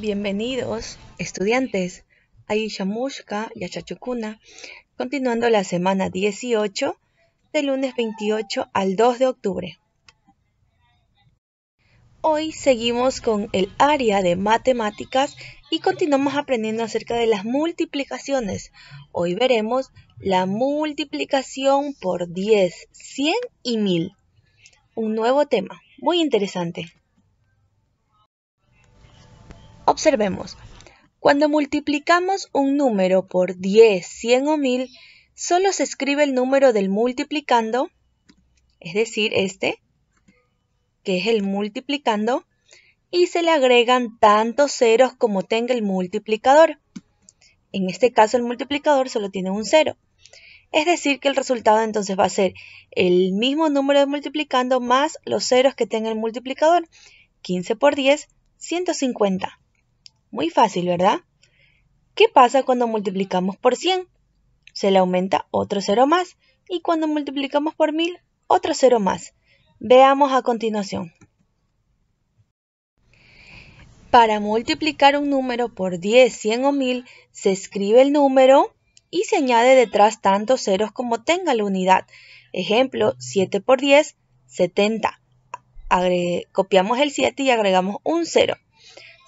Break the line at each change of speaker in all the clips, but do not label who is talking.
Bienvenidos, estudiantes, a Ishamushka y a continuando la semana 18, del lunes 28 al 2 de octubre. Hoy seguimos con el área de matemáticas y continuamos aprendiendo acerca de las multiplicaciones. Hoy veremos la multiplicación por 10, 100 y 1000. Un nuevo tema, muy interesante. Observemos. Cuando multiplicamos un número por 10, 100 o 1000, solo se escribe el número del multiplicando, es decir, este, que es el multiplicando, y se le agregan tantos ceros como tenga el multiplicador. En este caso el multiplicador solo tiene un cero. Es decir, que el resultado entonces va a ser el mismo número de multiplicando más los ceros que tenga el multiplicador. 15 por 10, 150. Muy fácil, ¿verdad? ¿Qué pasa cuando multiplicamos por 100? Se le aumenta otro cero más y cuando multiplicamos por 1000, otro cero más. Veamos a continuación. Para multiplicar un número por 10, 100 o 1000, se escribe el número y se añade detrás tantos ceros como tenga la unidad. Ejemplo, 7 por 10, 70. copiamos el 7 y agregamos un 0.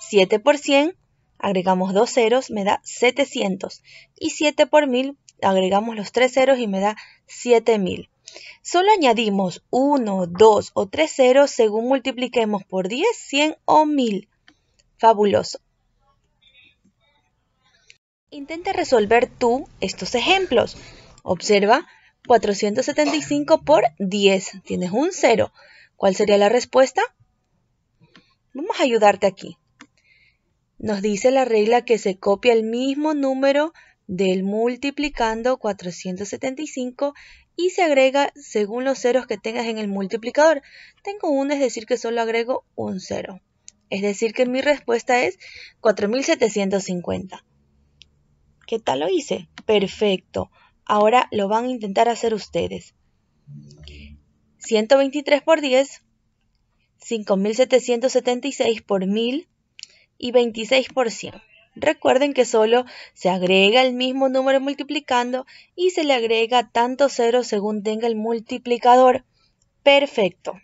7 por 100, agregamos dos ceros, me da 700. Y 7 por 1000, agregamos los tres ceros y me da 7000. Solo añadimos 1, 2 o 3 ceros según multipliquemos por 10, 100 o 1000. Fabuloso. Intenta resolver tú estos ejemplos. Observa 475 por 10. Tienes un cero. ¿Cuál sería la respuesta? Vamos a ayudarte aquí nos dice la regla que se copia el mismo número del multiplicando 475 y se agrega según los ceros que tengas en el multiplicador. Tengo uno, es decir, que solo agrego un cero. Es decir, que mi respuesta es 4750. ¿Qué tal lo hice? Perfecto. Ahora lo van a intentar hacer ustedes. 123 por 10, 5776 por 1000, y 26%. Recuerden que solo se agrega el mismo número multiplicando y se le agrega tanto cero según tenga el multiplicador. Perfecto.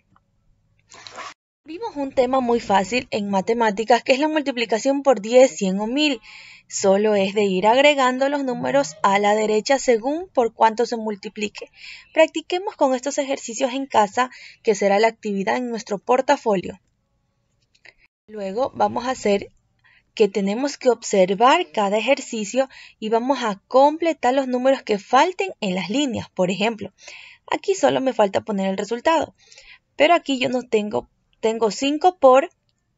Vimos un tema muy fácil en matemáticas que es la multiplicación por 10, 100 o 1000. Solo es de ir agregando los números a la derecha según por cuánto se multiplique. Practiquemos con estos ejercicios en casa que será la actividad en nuestro portafolio. Luego vamos a hacer que tenemos que observar cada ejercicio y vamos a completar los números que falten en las líneas. Por ejemplo, aquí solo me falta poner el resultado, pero aquí yo no tengo, tengo 5 por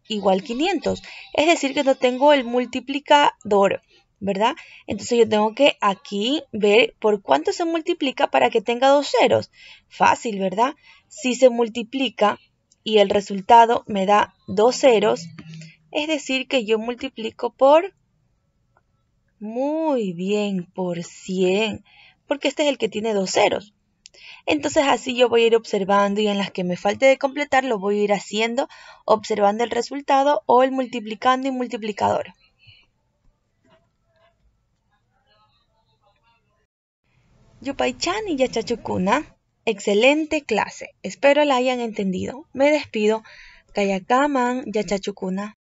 igual 500, es decir que no tengo el multiplicador, ¿verdad? Entonces yo tengo que aquí ver por cuánto se multiplica para que tenga dos ceros. Fácil, ¿verdad? Si se multiplica y el resultado me da dos ceros, es decir que yo multiplico por, muy bien, por 100, porque este es el que tiene dos ceros. Entonces así yo voy a ir observando y en las que me falte de completar lo voy a ir haciendo, observando el resultado o el multiplicando y multiplicador. chani y chachucuna excelente clase. Espero la hayan entendido. Me despido. Kayakaman Yachachukuna.